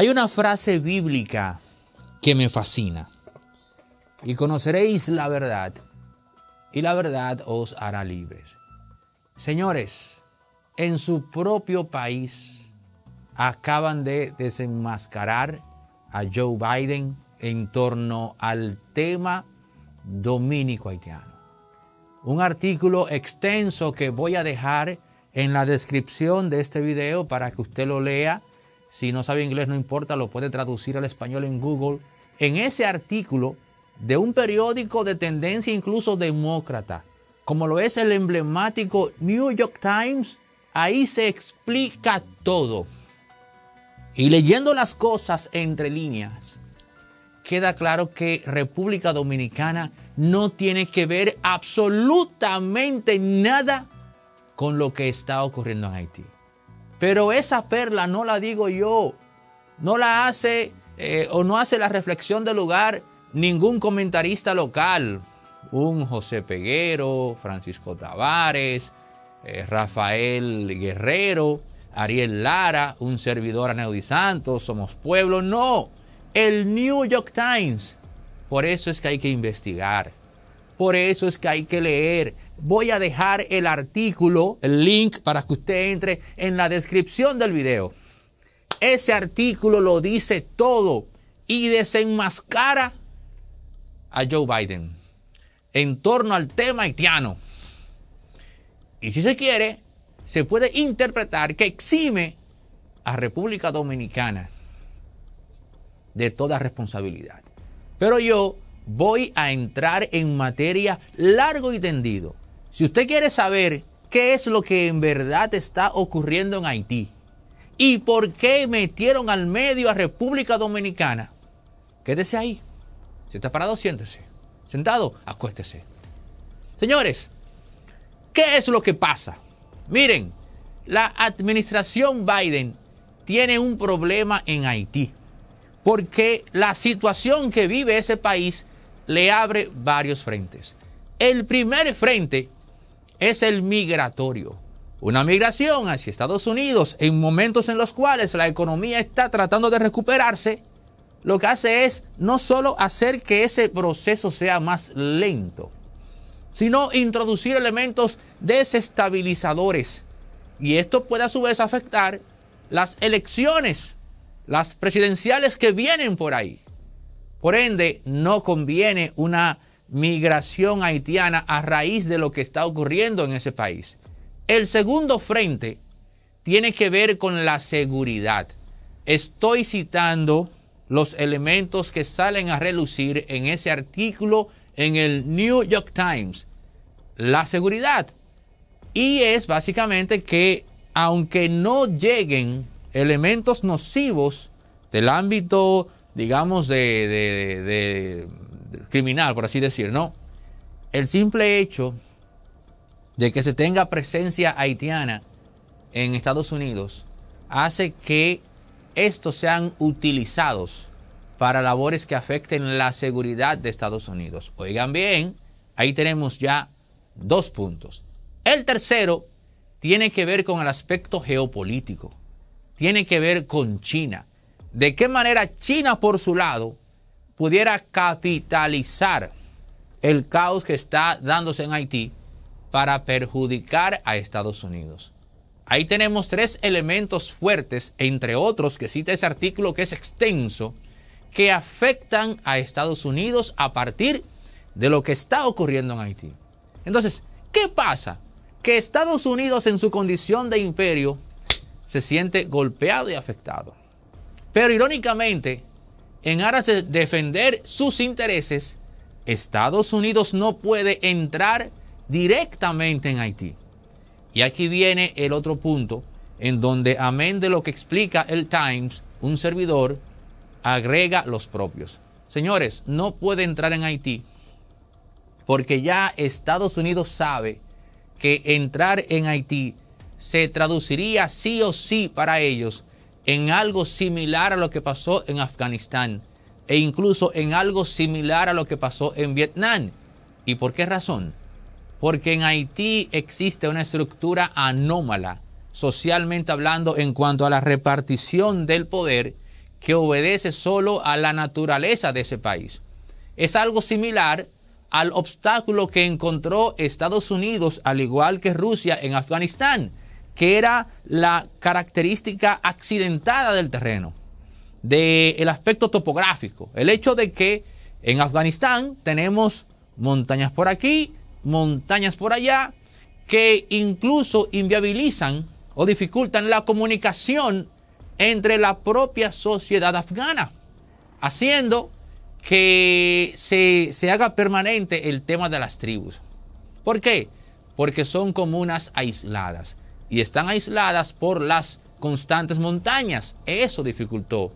Hay una frase bíblica que me fascina. Y conoceréis la verdad, y la verdad os hará libres. Señores, en su propio país acaban de desenmascarar a Joe Biden en torno al tema dominico haitiano. Un artículo extenso que voy a dejar en la descripción de este video para que usted lo lea si no sabe inglés, no importa, lo puede traducir al español en Google. En ese artículo de un periódico de tendencia incluso demócrata, como lo es el emblemático New York Times, ahí se explica todo. Y leyendo las cosas entre líneas, queda claro que República Dominicana no tiene que ver absolutamente nada con lo que está ocurriendo en Haití. Pero esa perla no la digo yo, no la hace eh, o no hace la reflexión del lugar ningún comentarista local, un José Peguero, Francisco Tavares, eh, Rafael Guerrero, Ariel Lara, un servidor a Aneudi Santos, Somos Pueblo, no, el New York Times. Por eso es que hay que investigar. Por eso es que hay que leer. Voy a dejar el artículo, el link para que usted entre en la descripción del video. Ese artículo lo dice todo y desenmascara a Joe Biden en torno al tema haitiano. Y si se quiere, se puede interpretar que exime a República Dominicana de toda responsabilidad. Pero yo voy a entrar en materia largo y tendido. Si usted quiere saber qué es lo que en verdad está ocurriendo en Haití y por qué metieron al medio a República Dominicana, quédese ahí. Si está parado, siéntese. Sentado, acuéstese. Señores, ¿qué es lo que pasa? Miren, la administración Biden tiene un problema en Haití, porque la situación que vive ese país le abre varios frentes. El primer frente es el migratorio. Una migración hacia Estados Unidos en momentos en los cuales la economía está tratando de recuperarse, lo que hace es no solo hacer que ese proceso sea más lento, sino introducir elementos desestabilizadores. Y esto puede a su vez afectar las elecciones, las presidenciales que vienen por ahí. Por ende, no conviene una migración haitiana a raíz de lo que está ocurriendo en ese país. El segundo frente tiene que ver con la seguridad. Estoy citando los elementos que salen a relucir en ese artículo en el New York Times. La seguridad. Y es básicamente que aunque no lleguen elementos nocivos del ámbito digamos, de, criminal, por así decir, no. El simple hecho de que se tenga presencia haitiana en Estados Unidos hace que estos sean utilizados para labores que afecten la seguridad de Estados Unidos. Oigan bien, ahí tenemos ya dos puntos. El tercero tiene que ver con el aspecto geopolítico, tiene que ver con China de qué manera China por su lado pudiera capitalizar el caos que está dándose en Haití para perjudicar a Estados Unidos. Ahí tenemos tres elementos fuertes, entre otros que cita ese artículo que es extenso, que afectan a Estados Unidos a partir de lo que está ocurriendo en Haití. Entonces, ¿qué pasa? Que Estados Unidos en su condición de imperio se siente golpeado y afectado. Pero irónicamente, en aras de defender sus intereses, Estados Unidos no puede entrar directamente en Haití. Y aquí viene el otro punto, en donde amén de lo que explica el Times, un servidor agrega los propios. Señores, no puede entrar en Haití porque ya Estados Unidos sabe que entrar en Haití se traduciría sí o sí para ellos en algo similar a lo que pasó en Afganistán e incluso en algo similar a lo que pasó en Vietnam. ¿Y por qué razón? Porque en Haití existe una estructura anómala, socialmente hablando, en cuanto a la repartición del poder que obedece solo a la naturaleza de ese país. Es algo similar al obstáculo que encontró Estados Unidos, al igual que Rusia en Afganistán que era la característica accidentada del terreno, del aspecto topográfico, el hecho de que en Afganistán tenemos montañas por aquí, montañas por allá, que incluso inviabilizan o dificultan la comunicación entre la propia sociedad afgana, haciendo que se, se, haga permanente el tema de las tribus. ¿Por qué? Porque son comunas aisladas y están aisladas por las constantes montañas. Eso dificultó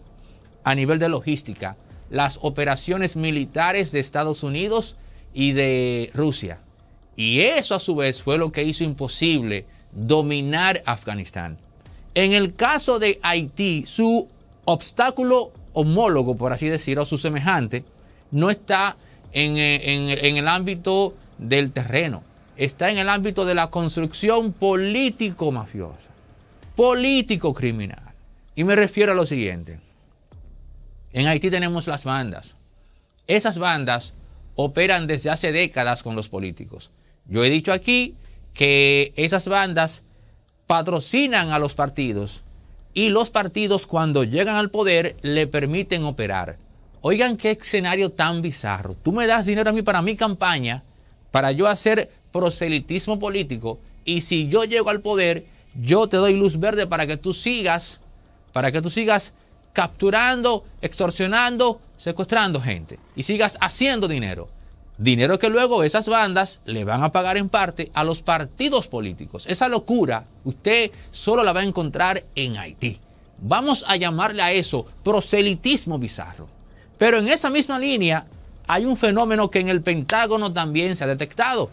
a nivel de logística las operaciones militares de Estados Unidos y de Rusia. Y eso a su vez fue lo que hizo imposible dominar Afganistán. En el caso de Haití, su obstáculo homólogo, por así decirlo, o su semejante, no está en, eh, en el ámbito del terreno, está en el ámbito de la construcción político-mafiosa, político-criminal. Y me refiero a lo siguiente. En Haití tenemos las bandas. Esas bandas operan desde hace décadas con los políticos. Yo he dicho aquí que esas bandas patrocinan a los partidos y los partidos cuando llegan al poder le permiten operar. Oigan qué escenario tan bizarro. Tú me das dinero a mí para mi campaña, para yo hacer proselitismo político y si yo llego al poder, yo te doy luz verde para que tú sigas, para que tú sigas capturando, extorsionando, secuestrando gente y sigas haciendo dinero. Dinero que luego esas bandas le van a pagar en parte a los partidos políticos. Esa locura usted solo la va a encontrar en Haití. Vamos a llamarle a eso proselitismo bizarro. Pero en esa misma línea hay un fenómeno que en el Pentágono también se ha detectado.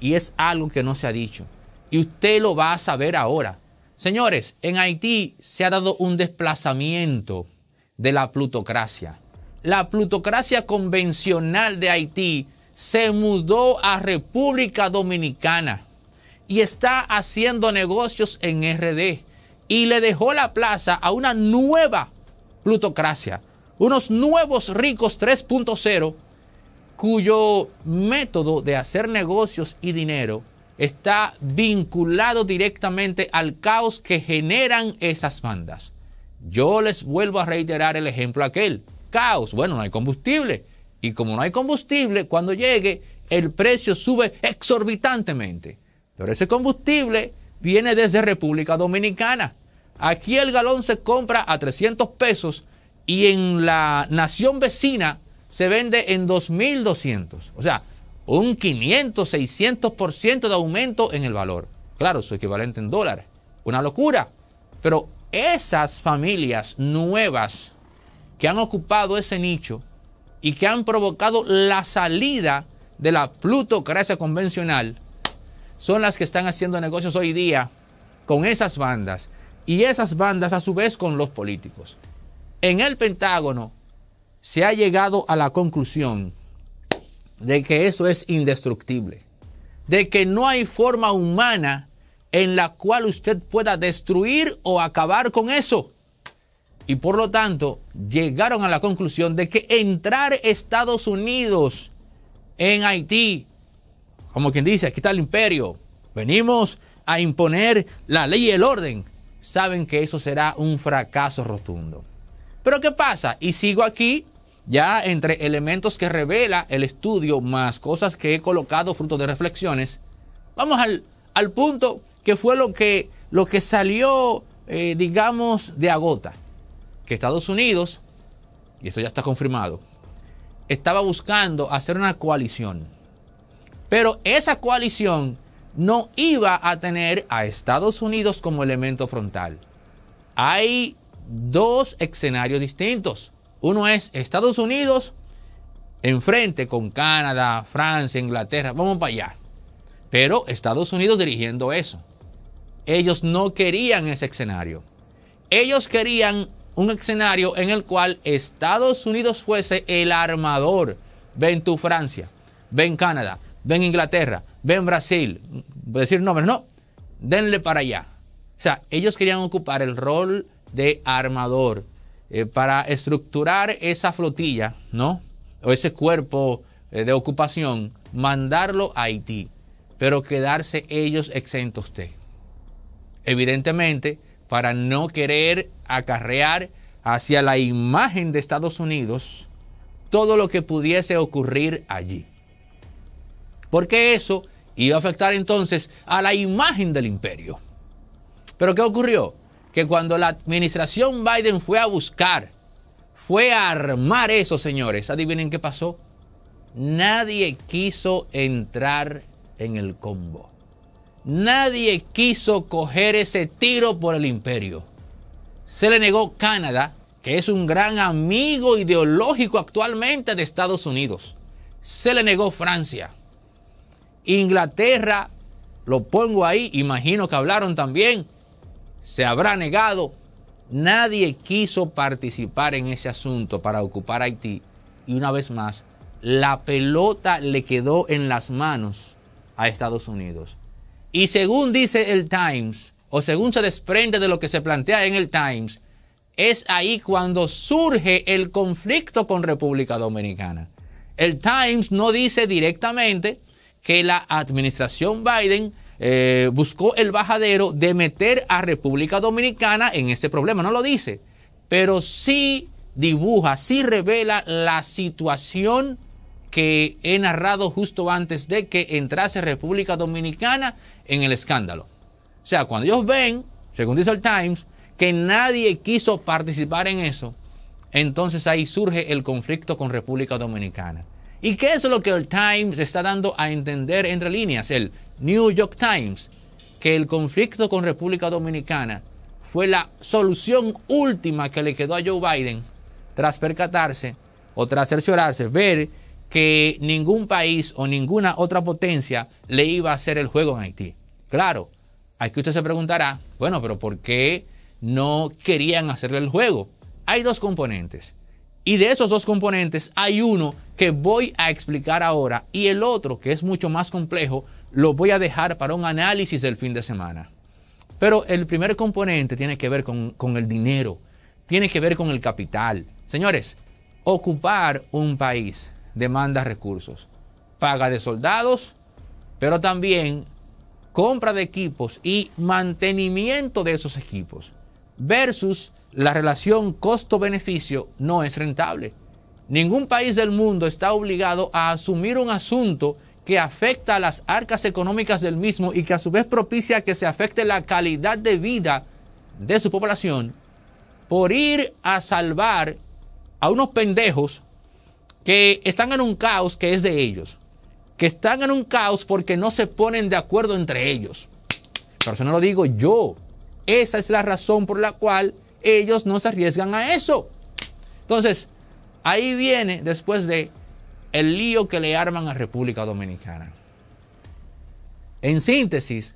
Y es algo que no se ha dicho. Y usted lo va a saber ahora. Señores, en Haití se ha dado un desplazamiento de la plutocracia. La plutocracia convencional de Haití se mudó a República Dominicana y está haciendo negocios en RD y le dejó la plaza a una nueva plutocracia, unos nuevos ricos 3.0 cuyo método de hacer negocios y dinero está vinculado directamente al caos que generan esas bandas. Yo les vuelvo a reiterar el ejemplo aquel. Caos, bueno, no hay combustible. Y como no hay combustible, cuando llegue, el precio sube exorbitantemente. Pero ese combustible viene desde República Dominicana. Aquí el galón se compra a 300 pesos y en la nación vecina se vende en 2.200. O sea, un 500, 600% de aumento en el valor. Claro, su equivalente en dólares. Una locura. Pero esas familias nuevas que han ocupado ese nicho y que han provocado la salida de la plutocracia convencional son las que están haciendo negocios hoy día con esas bandas y esas bandas a su vez con los políticos. En el Pentágono se ha llegado a la conclusión de que eso es indestructible, de que no hay forma humana en la cual usted pueda destruir o acabar con eso. Y por lo tanto, llegaron a la conclusión de que entrar Estados Unidos en Haití, como quien dice, aquí está el imperio, venimos a imponer la ley y el orden, saben que eso será un fracaso rotundo. Pero ¿qué pasa? Y sigo aquí ya entre elementos que revela el estudio más cosas que he colocado fruto de reflexiones. Vamos al, al punto que fue lo que, lo que salió, eh, digamos, de agota. Que Estados Unidos, y esto ya está confirmado, estaba buscando hacer una coalición. Pero esa coalición no iba a tener a Estados Unidos como elemento frontal. Hay dos escenarios distintos. Uno es Estados Unidos enfrente con Canadá, Francia, Inglaterra, vamos para allá. Pero Estados Unidos dirigiendo eso. Ellos no querían ese escenario. Ellos querían un escenario en el cual Estados Unidos fuese el armador. Ven tu Francia, ven Canadá, ven Inglaterra, ven Brasil. Voy decir nombres, no. Denle para allá. O sea, ellos querían ocupar el rol de armador eh, para estructurar esa flotilla, ¿no? O ese cuerpo eh, de ocupación, mandarlo a Haití, pero quedarse ellos exentos de. Evidentemente, para no querer acarrear hacia la imagen de Estados Unidos todo lo que pudiese ocurrir allí. Porque eso iba a afectar entonces a la imagen del imperio. Pero ¿qué ocurrió? que cuando la administración Biden fue a buscar, fue a armar eso, señores, adivinen qué pasó. Nadie quiso entrar en el combo. Nadie quiso coger ese tiro por el imperio. Se le negó Canadá, que es un gran amigo ideológico actualmente de Estados Unidos. Se le negó Francia. Inglaterra, lo pongo ahí, imagino que hablaron también se habrá negado. Nadie quiso participar en ese asunto para ocupar Haití. Y una vez más, la pelota le quedó en las manos a Estados Unidos. Y según dice el Times, o según se desprende de lo que se plantea en el Times, es ahí cuando surge el conflicto con República Dominicana. El Times no dice directamente que la administración Biden eh, buscó el bajadero de meter a República Dominicana en ese problema. No lo dice, pero sí dibuja, sí revela la situación que he narrado justo antes de que entrase República Dominicana en el escándalo. O sea, cuando ellos ven, según dice el Times, que nadie quiso participar en eso, entonces ahí surge el conflicto con República Dominicana. ¿Y qué es lo que el Times está dando a entender entre líneas? El New York Times que el conflicto con República Dominicana fue la solución última que le quedó a Joe Biden tras percatarse o tras cerciorarse, ver que ningún país o ninguna otra potencia le iba a hacer el juego en Haití. Claro, aquí usted se preguntará, bueno, pero ¿por qué no querían hacerle el juego? Hay dos componentes. Y de esos dos componentes hay uno que voy a explicar ahora y el otro que es mucho más complejo lo voy a dejar para un análisis del fin de semana. Pero el primer componente tiene que ver con, el dinero, tiene que ver con el capital. Señores, ocupar un país demanda recursos, paga de soldados, pero también compra de equipos y mantenimiento de esos equipos versus la relación costo-beneficio no es rentable. Ningún país del mundo está obligado a asumir un asunto que afecta a las arcas económicas del mismo y que a su vez propicia que se afecte la calidad de vida de su población por ir a salvar a unos pendejos que están en un caos que es de ellos, que están en un caos porque no se ponen de acuerdo entre ellos. Pero eso no lo digo yo. Esa es la razón por la cual ellos no se arriesgan a eso. Entonces, ahí viene después de el lío que le arman a República Dominicana. En síntesis,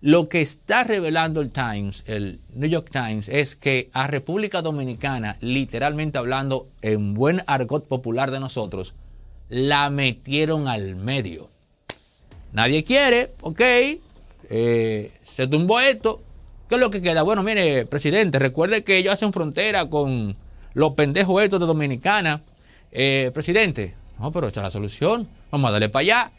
lo que está revelando el Times, el New York Times, es que a República Dominicana, literalmente hablando en buen argot popular de nosotros, la metieron al medio. Nadie quiere, ok, eh, se tumbó esto. ¿Qué es lo que queda? Bueno, mire, presidente, recuerde que ellos hacen frontera con los pendejos estos de Dominicana. Eh, presidente, no, pero esta la solución. Vamos a darle para allá.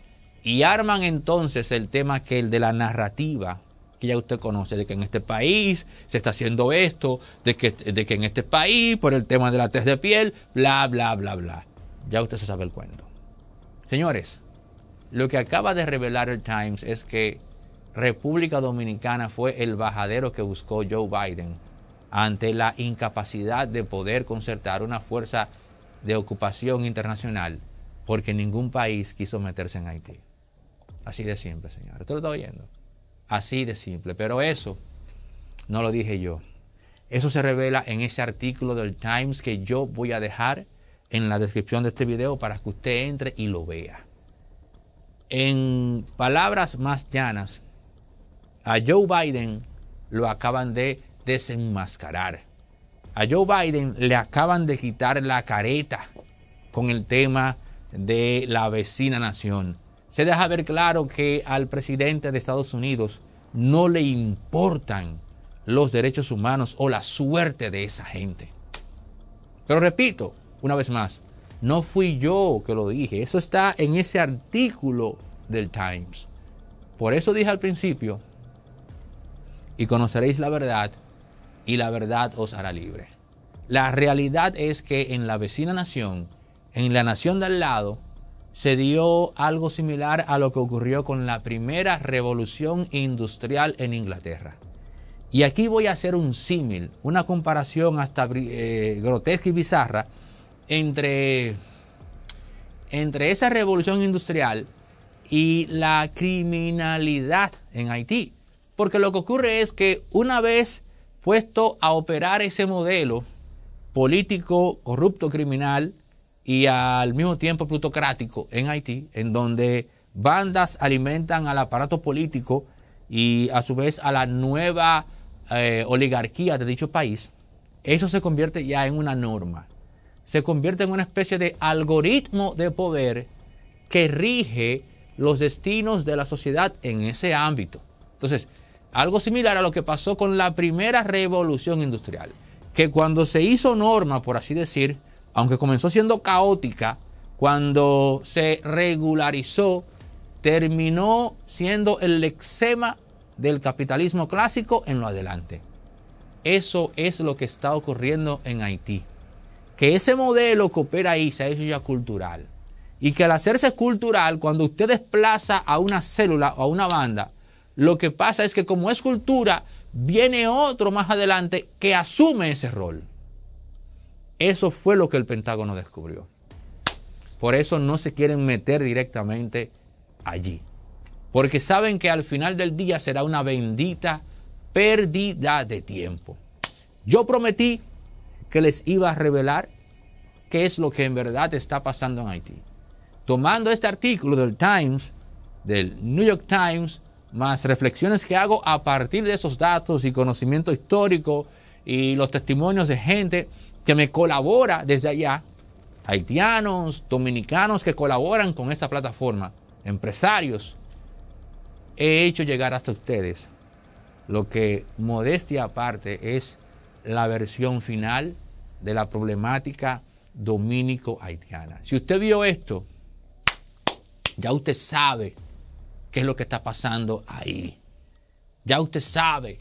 Y arman entonces el tema que el de la narrativa, que ya usted conoce, de que en este país se está haciendo esto, de que, de que en este país, por el tema de la test de piel, bla, bla, bla, bla. Ya usted se sabe el cuento. Señores, lo que acaba de revelar el Times es que República Dominicana fue el bajadero que buscó Joe Biden ante la incapacidad de poder concertar una fuerza de ocupación internacional porque ningún país quiso meterse en Haití. Así de simple, señor. ¿Usted lo está oyendo? Así de simple. Pero eso no lo dije yo. Eso se revela en ese artículo del Times que yo voy a dejar en la descripción de este video para que usted entre y lo vea. En palabras más llanas, a Joe Biden lo acaban de desenmascarar. A Joe Biden le acaban de quitar la careta con el tema de la vecina nación. Se deja ver claro que al presidente de Estados Unidos no le importan los derechos humanos o la suerte de esa gente. Pero repito, una vez más, no fui yo que lo dije, eso está en ese artículo del Times. Por eso dije al principio, y conoceréis la verdad, y la verdad os hará libre. La realidad es que en la vecina nación en la nación de al lado, se dio algo similar a lo que ocurrió con la primera revolución industrial en Inglaterra. Y aquí voy a hacer un símil, una comparación hasta eh, grotesca y bizarra entre, entre esa revolución industrial y la criminalidad en Haití. Porque lo que ocurre es que una vez puesto a operar ese modelo político, corrupto, criminal, y al mismo tiempo plutocrático en Haití, en donde bandas alimentan al aparato político y a su vez a la nueva eh, oligarquía de dicho país, eso se convierte ya en una norma, se convierte en una especie de algoritmo de poder que rige los destinos de la sociedad en ese ámbito. Entonces, algo similar a lo que pasó con la primera revolución industrial, que cuando se hizo norma, por así decir, aunque comenzó siendo caótica, cuando se regularizó, terminó siendo el lexema del capitalismo clásico en lo adelante. Eso es lo que está ocurriendo en Haití. Que ese modelo que opera ahí se ha hecho ya cultural. Y que al hacerse cultural, cuando usted desplaza a una célula o a una banda, lo que pasa es que como es cultura, viene otro más adelante que asume ese rol. Eso fue lo que el Pentágono descubrió. Por eso no se quieren meter directamente allí. Porque saben que al final del día será una bendita pérdida de tiempo. Yo prometí que les iba a revelar qué es lo que en verdad está pasando en Haití. Tomando este artículo del Times, del New York Times, más reflexiones que hago a partir de esos datos y conocimiento histórico y los testimonios de gente que me colabora desde allá, haitianos, dominicanos que colaboran con esta plataforma, empresarios, he hecho llegar hasta ustedes lo que modestia aparte es la versión final de la problemática dominico-haitiana. Si usted vio esto, ya usted sabe qué es lo que está pasando ahí. Ya usted sabe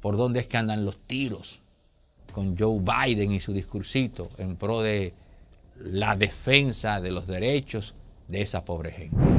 por dónde es que andan los tiros con Joe Biden y su discursito en pro de la defensa de los derechos de esa pobre gente.